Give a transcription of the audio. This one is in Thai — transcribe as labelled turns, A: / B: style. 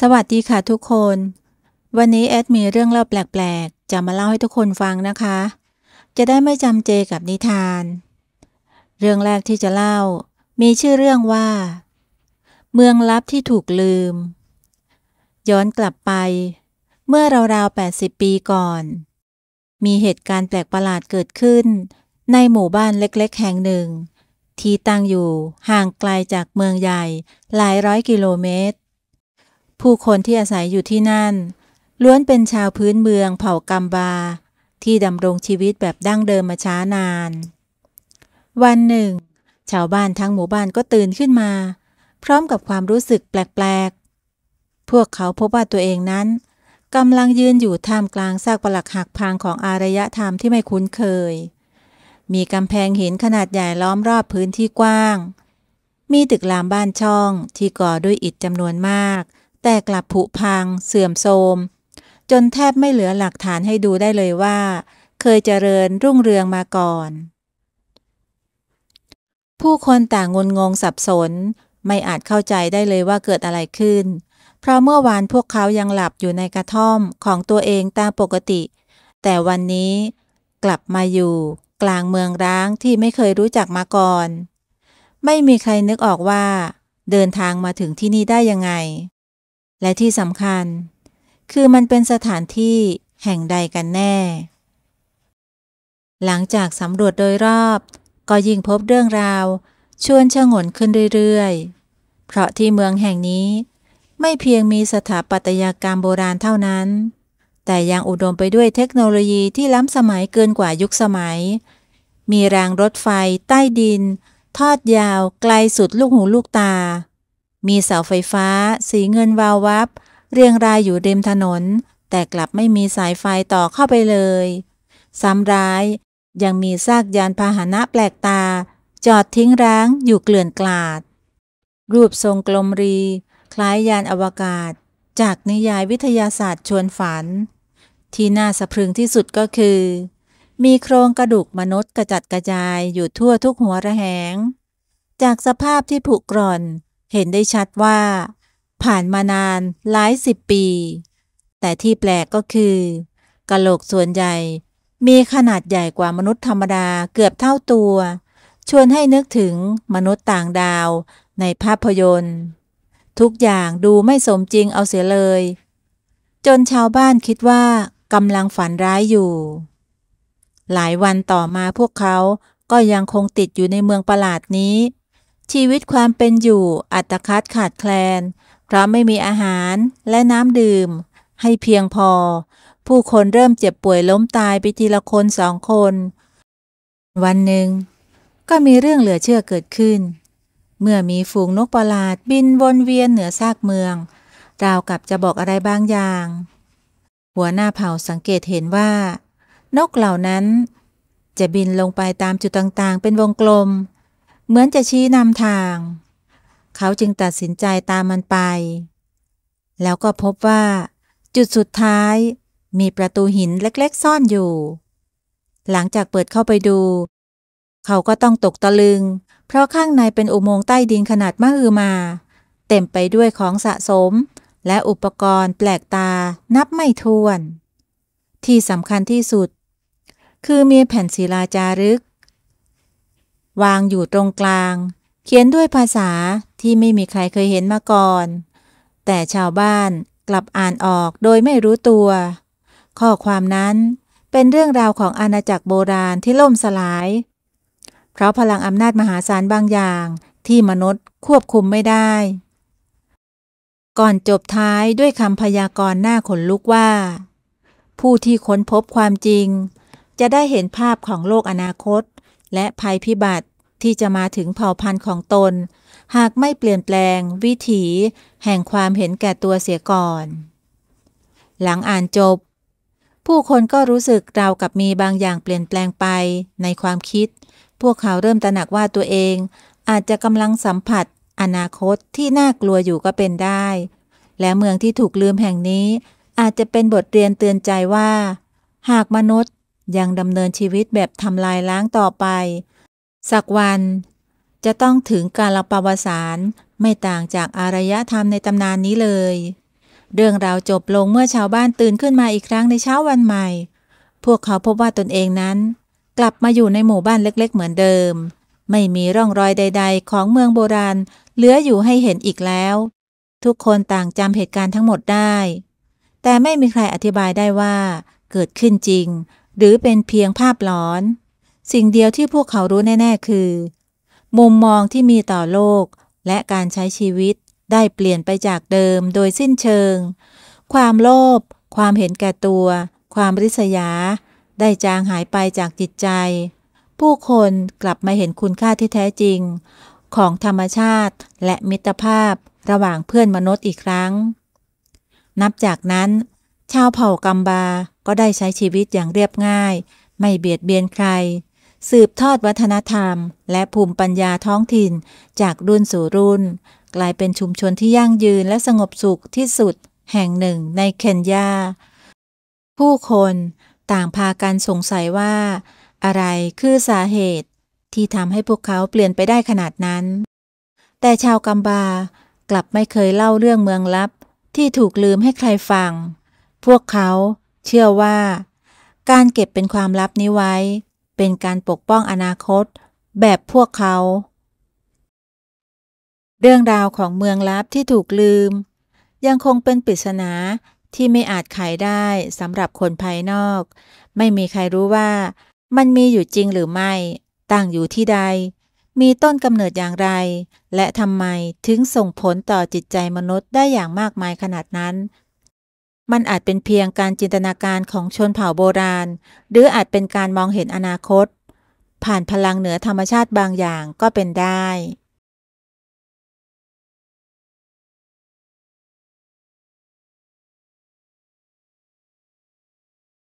A: สวัสดีค่ะทุกคน วันนี้แอดมีเรื่องเล่าแปลกๆ จะมาเล่าให้ทุกคนฟังนะคะ จะได้ไม่จำเจกับนิทาน เรื่องแรกที่จะเล่า มีชื่อเรื่องว่า เมืองลับที่ถูกลืม ย้อนกลับไป เมื่อราวๆ80 ปีก่อน มีเหตุการณ์แปลกประหลาดเกิดขึ้น ในหมู่บ้านเล็กๆ แห่งหนึ่ง ที่ตั้งอยู่ห่างไกลจากเมืองใหญ่หลายร้อยกิโลเมตรผู้คนที่อาศัยอยู่ที่นั่น ล้วนเป็นชาวพื้นเมืองเผ่ากัมบา ที่ดำรงชีวิตแบบดั้งเดิมมาช้านาน วันหนึ่ง ชาวบ้านทั้งหมู่บ้านก็ตื่นขึ้นมา พร้อมกับความรู้สึกแปลกๆ พวกเขาพบว่าตัวเองนั้นกำลังยืนอยู่ท่ามกลางซากปลักหักพังของอารยธรรมที่ไม่คุ้นเคย มีกำแพงหินขนาดใหญ่ล้อมรอบพื้นที่กว้าง มีตึกรามบ้านช่องที่ก่อด้วยอิฐจำนวนมากแต่กลับผุพัง เสื่อมโทรมจนแทบไม่เหลือหลักฐานให้ดูได้เลยว่า เคยเจริญรุ่งเรืองมาก่อน ผู้คนต่างงนงงสับสนไม่อาจเข้าใจได้เลยว่าเกิดอะไรขึ้น เพราะเมื่อวานพวกเขายังหลับอยู่ในกระท่อมของตัวเองตามปกติ แต่วันนี้กลับมาอยู่ กลางเมืองร้างที่ไม่เคยรู้จักมาก่อน ไม่มีใครนึกออกว่า เดินทางมาถึงที่นี่ได้ยังไงและที่สำคัญ คือมันเป็นสถานที่แห่งใดกันแน่ หลังจากสำรวจโดยรอบก็ยิ่งพบเรื่องราวชวนชะงนขึ้นเรื่อยๆ เพราะที่เมืองแห่งนี้ไม่เพียงมีสถาปัตยกรรมโบราณเท่านั้น แต่ยังอุดมไปด้วยเทคโนโลยีที่ล้ำสมัยเกินกว่ายุคสมัย มีรางรถไฟ ใต้ดิน ทอดยาว ไกลสุดลูกหูลูกตามีเสาไฟฟ้า สีเงินวาววับ เรียงรายอยู่ริมถนน แต่กลับไม่มีสายไฟต่อเข้าไปเลยซ้ำร้ายยังมีซากยานพาหนะแปลกตา จอดทิ้งร้างอยู่เกลื่อนกลาด รูปทรงกลมรี คล้ายยานอวกาศ จากนิยายวิทยาศาสตร์ชวนฝัน ที่น่าสะพรึงที่สุดก็คือ มีโครงกระดูกมนุษย์กระจัดกระจายอยู่ทั่วทุกหัวระแหง จากสภาพที่ผุกร่อนเห็นได้ชัดว่า ผ่านมานานหลายสิบปี แต่ที่แปลกก็คือกะโหลกส่วนใหญ่ มีขนาดใหญ่กว่ามนุษย์ธรรมดาเกือบเท่าตัว ชวนให้นึกถึงมนุษย์ต่างดาวในภาพยนตร์ ทุกอย่างดูไม่สมจริงเอาเสียเลย จนชาวบ้านคิดว่ากำลังฝันร้ายอยู่ หลายวันต่อมาพวกเขาก็ยังคงติดอยู่ในเมืองประหลาดนี้ชีวิตความเป็นอยู่อัตคัดขาดแคลน เพราะไม่มีอาหารและน้ำดื่ม ให้เพียงพอ ผู้คนเริ่มเจ็บป่วยล้มตายไปทีละคนสองคน วันหนึ่ง ก็มีเรื่องเหลือเชื่อเกิดขึ้น เมื่อมีฝูงนกประหลาดบินวนเวียนเหนือซากเมืองราวกับจะบอกอะไรบางอย่าง หัวหน้าเผ่าสังเกตเห็นว่า นกเหล่านั้น จะบินลงไปตามจุดต่างๆ เป็นวงกลมเหมือนจะชี้นำทาง เขาจึงตัดสินใจตามมันไป แล้วก็พบว่า จุดสุดท้าย มีประตูหินเล็กๆ ซ่อนอยู่ หลังจากเปิดเข้าไปดู เขาก็ต้องตกตะลึงเพราะข้างในเป็นอุโมงค์ใต้ดินขนาดมหึมา เต็มไปด้วยของสะสมและอุปกรณ์แปลกตานับไม่ถ้วน ที่สำคัญที่สุด คือมีแผ่นศิลาจารึกวางอยู่ตรงกลาง เขียนด้วยภาษาที่ไม่มีใครเคยเห็นมาก่อน แต่ชาวบ้านกลับอ่านออกโดยไม่รู้ตัว ข้อความนั้นเป็นเรื่องราวของอาณาจักรโบราณที่ล่มสลาย เพราะพลังอำนาจมหาศาลบางอย่างที่มนุษย์ควบคุมไม่ได้ ก่อนจบท้ายด้วยคำพยากรณ์หน้าขนลุกว่า ผู้ที่ค้นพบความจริง จะได้เห็นภาพของโลกอนาคตและภัยพิบัติที่จะมาถึงเผ่าพันธุ์ของตน หากไม่เปลี่ยนแปลง วิถี แห่งความเห็นแก่ตัวเสียก่อน หลังอ่านจบ ผู้คนก็รู้สึกราวกับมีบางอย่างเปลี่ยนแปลงไปในความคิด พวกเขาเริ่มตระหนักว่าตัวเอง อาจจะกำลังสัมผัส อนาคตที่น่ากลัวอยู่ก็เป็นได้ และเมืองที่ถูกลืมแห่งนี้ อาจจะเป็นบทเรียนเตือนใจว่า หากมนุษย์ยังดำเนินชีวิตแบบทำลายล้างต่อไป สักวัน จะต้องถึงการปาวสารไม่ต่างจากอารยธรรมในตำนานนี้เลย เรื่องราวจบลงเมื่อชาวบ้านตื่นขึ้นมาอีกครั้งในเช้าวันใหม่ พวกเขาพบว่าตนเองนั้น กลับมาอยู่ในหมู่บ้านเล็ก ๆ เหมือนเดิม ไม่มีร่องรอยใดๆของเมืองโบราณ เหลืออยู่ให้เห็นอีกแล้ว ทุกคนต่างจำเหตุการณ์ทั้งหมดได้ แต่ไม่มีใครอธิบายได้ว่า เกิดขึ้นจริงหรือเป็นเพียงภาพหลอน สิ่งเดียวที่พวกเขารู้แน่ ๆ คือ มุมมองที่มีต่อโลกและการใช้ชีวิตได้เปลี่ยนไปจากเดิม โดยสิ้นเชิง ความโลภความเห็นแก่ตัว ความริษยา ได้จางหายไปจากจิตใจ ผู้คนกลับมาเห็นคุณค่าที่แท้จริง ของธรรมชาติและมิตรภาพระหว่างเพื่อนมนุษย์อีกครั้ง นับจากนั้นชาวเผ่ากัมบาก็ได้ใช้ชีวิตอย่างเรียบง่าย ไม่เบียดเบียนใคร สืบทอดวัฒนธรรม และภูมิปัญญาท้องถิ่นจากรุ่นสู่รุ่น กลายเป็นชุมชนที่ยั่งยืนและสงบสุขที่สุด แห่งหนึ่งในเคนยา ผู้คนต่างพากันสงสัยว่า อะไรคือสาเหตุที่ทำให้พวกเขาเปลี่ยนไปได้ขนาดนั้น แต่ชาวกัมบากลับไม่เคยเล่าเรื่องเมืองลับ ที่ถูกลืมให้ใครฟังพวกเขา เชื่อว่า การเก็บเป็นความลับนี้ไว้ เป็นการปกป้องอนาคตแบบพวกเขาเรื่องราวของเมืองลับที่ถูกลืม ยังคงเป็นปริศนาที่ไม่อาจไขได้สำหรับคนภายนอก ไม่มีใครรู้ว่ามันมีอยู่จริงหรือไม่ตั้งอยู่ที่ใด มีต้นกำเนิดอย่างไร และทำไมถึงส่งผลต่อจิตใจมนุษย์ได้อย่างมากมายขนาดนั้นมันอาจเป็นเพียงการจินตนาการของชนเผ่าโบราณ หรืออาจเป็นการมองเห็นอนาคต ผ่านพลังเหนือธรรมชาติบางอย่างก็เป็นได้